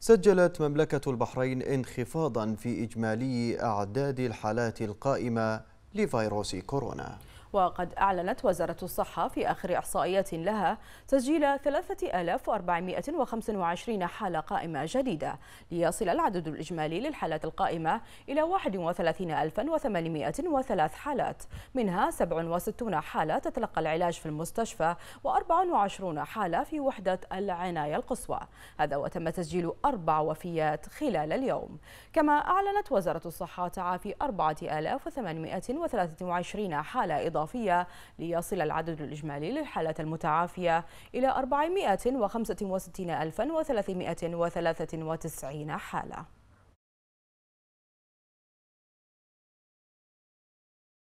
سجلت مملكة البحرين انخفاضا في إجمالي أعداد الحالات القائمة لفيروس كورونا وقد أعلنت وزارة الصحة في آخر إحصائيات لها تسجيل 3425 حالة قائمة جديدة ليصل العدد الإجمالي للحالات القائمة إلى 31803 حالات منها 67 حالة تتلقى العلاج في المستشفى و24 حالة في وحدة العناية القصوى هذا وتم تسجيل أربع وفيات خلال اليوم كما أعلنت وزارة الصحة تعافي 4823 حالة إضافية الإضافية ليصل العدد الإجمالي للحالات المتعافية إلى 465393 حالة